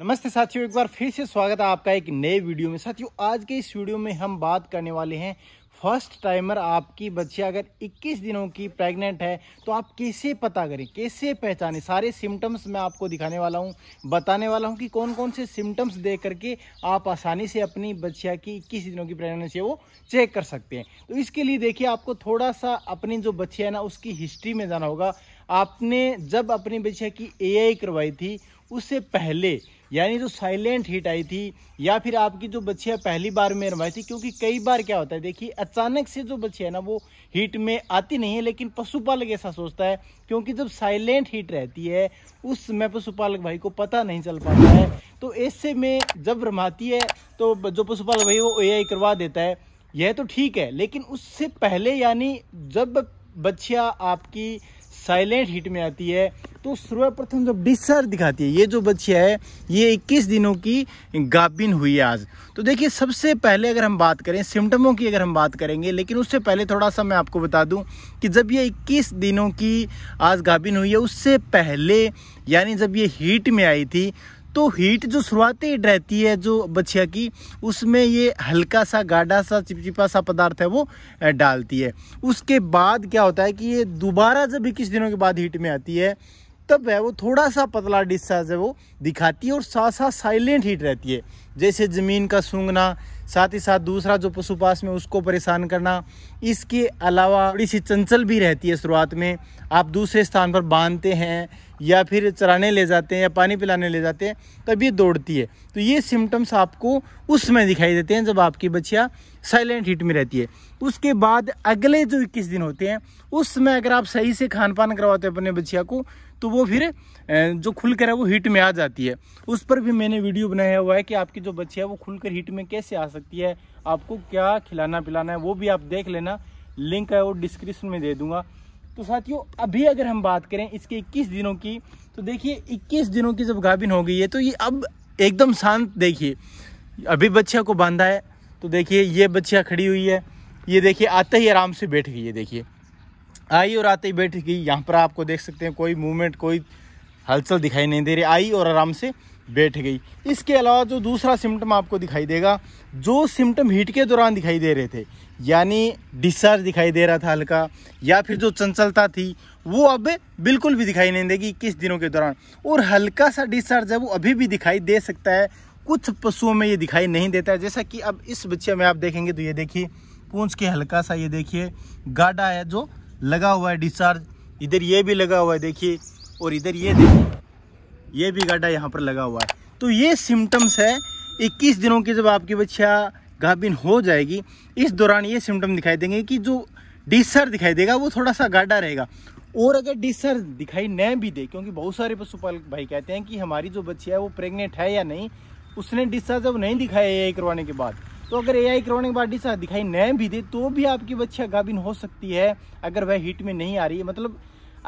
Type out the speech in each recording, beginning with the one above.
नमस्ते साथियों एक बार फिर से स्वागत है आपका एक नए वीडियो में साथियों आज के इस वीडियो में हम बात करने वाले हैं फर्स्ट टाइमर आपकी बच्ची अगर 21 दिनों की प्रेग्नेंट है तो आप कैसे पता करें कैसे पहचाने सारे सिम्टम्स मैं आपको दिखाने वाला हूं बताने वाला हूं कि कौन कौन से सिम्टम्स देख करके आप आसानी से अपनी बच्चिया की 21 दिनों की प्रेगनेंसी वो चेक कर सकते हैं तो इसके लिए देखिए आपको थोड़ा सा अपनी जो बच्ची है ना उसकी हिस्ट्री में जाना होगा आपने जब अपनी बच्चिया की ए करवाई थी उससे पहले यानी जो साइलेंट हीट आई थी या फिर आपकी जो बच्चियाँ पहली बार में रवाई थी क्योंकि कई बार क्या होता है देखिए अचानक से जो बच्चे है ना वो हिट में आती नहीं है लेकिन पशुपालक ऐसा सोचता है क्योंकि जब साइलेंट हिट रहती है उस समय पशुपालक भाई को पता नहीं चल पाता है तो ऐसे में जब रमाती है तो जो पशुपालक भाई वो ए करवा देता है यह तो ठीक है लेकिन उससे पहले यानी जब बच्चिया आपकी साइलेंट हिट में आती है तो सर्वप्रथम जब डिसर दिखाती है ये जो बच्ची है ये 21 दिनों की गाभिन हुई है आज तो देखिए सबसे पहले अगर हम बात करें सिम्टमों की अगर हम बात करेंगे लेकिन उससे पहले थोड़ा सा मैं आपको बता दूं कि जब ये 21 दिनों की आज गाभिन हुई है उससे पहले यानी जब ये हीट में आई थी तो हीट जो शुरुआती हीट रहती है जो बच्चिया की उसमें ये हल्का सा गाढ़ा सा चिपचिपा सा पदार्थ है वो डालती है उसके बाद क्या होता है कि ये दोबारा जब इक्कीस दिनों के बाद हीट में आती है तब है वो थोड़ा सा पतला डिस्चार्ज है वो दिखाती है और साथ साथ साइलेंट हीट रहती है जैसे ज़मीन का सूंघना साथ ही साथ दूसरा जो पशु पास में उसको परेशान करना इसके अलावा थोड़ी सी चंचल भी रहती है शुरुआत में आप दूसरे स्थान पर बांधते हैं या फिर चराने ले जाते हैं या पानी पिलाने ले जाते हैं तब ये दौड़ती है तो ये सिम्टम्स आपको उस समय दिखाई देते हैं जब आपकी बच्चिया साइलेंट हीट में रहती है उसके बाद अगले जो इक्कीस दिन होते हैं उस समय अगर आप सही से खान पान करवाते हैं अपने बच्चिया को तो वो फिर जो खुलकर है वो हीट में आ जाती है उस पर भी मैंने वीडियो बनाया हुआ है कि आपकी जो बच्ची है वो खुलकर हीट में कैसे आ सकती है आपको क्या खिलाना पिलाना है वो भी आप देख लेना लिंक है वो डिस्क्रिप्शन में दे दूंगा तो साथियों अभी अगर हम बात करें इसके 21 दिनों की तो देखिए 21 दिनों की जब गाभिन हो गई है तो ये अब एकदम शांत देखिए अभी बच्चिया को बांधा है तो देखिए ये बच्चिया खड़ी हुई है ये देखिए आते ही आराम से बैठ गई है देखिए आई और आते ही बैठ गई यहाँ पर आपको देख सकते हैं कोई मूवमेंट कोई हलचल दिखाई नहीं दे रही आई और आराम से बैठ गई इसके अलावा जो दूसरा सिम्टम आपको दिखाई देगा जो सिम्टम हीट के दौरान दिखाई दे रहे थे यानी डिस्चार्ज दिखाई दे रहा था हल्का या फिर जो चंचलता थी वो अब बिल्कुल भी दिखाई नहीं देगी किस दिनों के दौरान और हल्का सा डिस्चार्ज है वो अभी भी दिखाई दे सकता है कुछ पशुओं में ये दिखाई नहीं देता है जैसा कि अब इस बच्चे में आप देखेंगे तो ये देखिए पूंछ के हल्का सा ये देखिए गाढ़ा है जो लगा हुआ है डिस्चार्ज इधर ये भी लगा हुआ है देखिए और इधर ये देखिए ये भी गड्ढा यहाँ पर लगा हुआ है तो ये सिम्टम्स है 21 दिनों की जब आपकी बच्चा गाभिन हो जाएगी इस दौरान ये सिम्टम दिखाई देंगे कि जो डिसर दिखाई देगा वो थोड़ा सा गाढ़ा रहेगा और अगर डिसर दिखाई न भी दे क्योंकि बहुत सारे पशुपालक भाई कहते हैं कि हमारी जो बच्ची है वो प्रेग्नेंट है या नहीं उसने डिसर जब नहीं दिखाया ए करवाने के बाद तो अगर ए करवाने के बाद डिसर दिखाई नहीं भी दे तो भी आपकी बच्चा गाभिन हो सकती है अगर वह हीट में नहीं आ रही है मतलब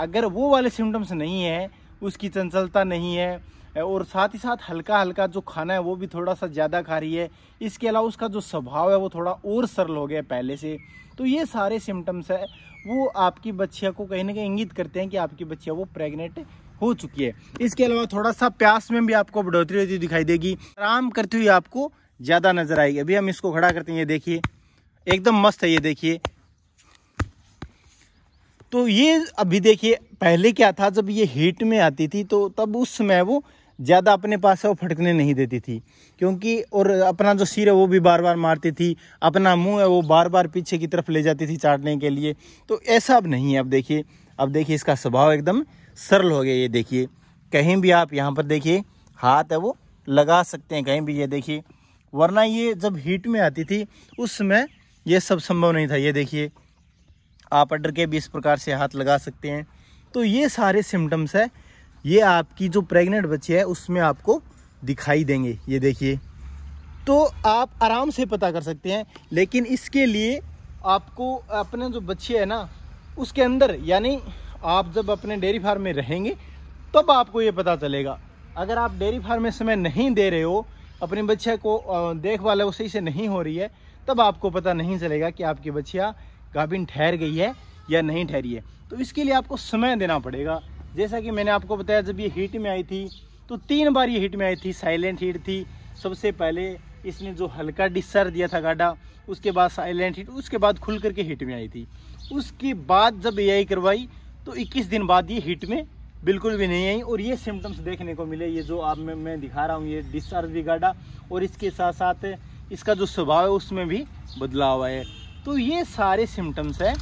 अगर वो वाले सिम्टम्स नहीं है उसकी चंचलता नहीं है और साथ ही साथ हल्का हल्का जो खाना है वो भी थोड़ा सा ज़्यादा खा रही है इसके अलावा उसका जो स्वभाव है वो थोड़ा और सरल हो गया पहले से तो ये सारे सिम्टम्स है वो आपकी बच्चिया को कहीं ना कहीं इंगित करते हैं कि आपकी बच्चिया वो प्रेग्नेंट हो चुकी है इसके अलावा थोड़ा सा प्यास में भी आपको बढ़ोतरी होती दिखाई देगी आराम करती हुई आपको ज़्यादा नजर आएगी अभी हम इसको खड़ा करते हैं ये देखिए एकदम मस्त है ये देखिए तो ये अभी देखिए पहले क्या था जब ये हीट में आती थी तो तब उस समय वो ज़्यादा अपने पास है वो फटकने नहीं देती थी क्योंकि और अपना जो सिर है वो भी बार बार मारती थी अपना मुंह है वो बार बार पीछे की तरफ ले जाती थी चाटने के लिए तो ऐसा अब नहीं है अब देखिए अब देखिए इसका स्वभाव एकदम सरल हो गया ये देखिए कहीं भी आप यहाँ पर देखिए हाथ है वो लगा सकते हैं कहीं भी ये देखिए वरना ये जब हीट में आती थी उस समय यह सब संभव नहीं था ये देखिए आप अडर के भी इस प्रकार से हाथ लगा सकते हैं तो ये सारे सिम्टम्स है ये आपकी जो प्रेग्नेंट बच्ची है उसमें आपको दिखाई देंगे ये देखिए तो आप आराम से पता कर सकते हैं लेकिन इसके लिए आपको अपने जो बच्चे है ना उसके अंदर यानी आप जब अपने डेयरी फार्म में रहेंगे तब तो आपको ये पता चलेगा अगर आप डेयरी फार्म में समय नहीं दे रहे हो अपने बच्चे को देखभाल है वो सही से नहीं हो रही है तब आपको पता नहीं चलेगा कि आपकी बच्चिया गाभिन ठहर गई है या नहीं ठहरी है तो इसके लिए आपको समय देना पड़ेगा जैसा कि मैंने आपको बताया जब ये हीट में आई थी तो तीन बार ये हीट में आई थी साइलेंट हीट थी सबसे पहले इसने जो हल्का डिस्चार्ज दिया था गाडा उसके बाद साइलेंट हीट उसके बाद खुल करके हीट में आई थी उसके बाद जब ए करवाई तो 21 दिन बाद ये हीट में बिल्कुल भी नहीं आई और ये सिम्टम्स देखने को मिले ये जो आप मैं, मैं दिखा रहा हूँ ये डिस्चार्ज भी गाडा और इसके साथ साथ इसका जो स्वभाव है उसमें भी बदलाव आया तो ये सारे सिम्टम्स है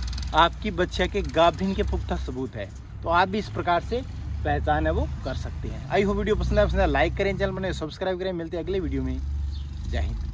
आपकी बच्चा के गाभिन के पुख्ता सबूत है तो आप भी इस प्रकार से पहचान है वो कर सकते हैं आई हो वीडियो पसंद है पसंद है लाइक करें चैनल बने सब्सक्राइब करें मिलते हैं अगले वीडियो में जय हिंद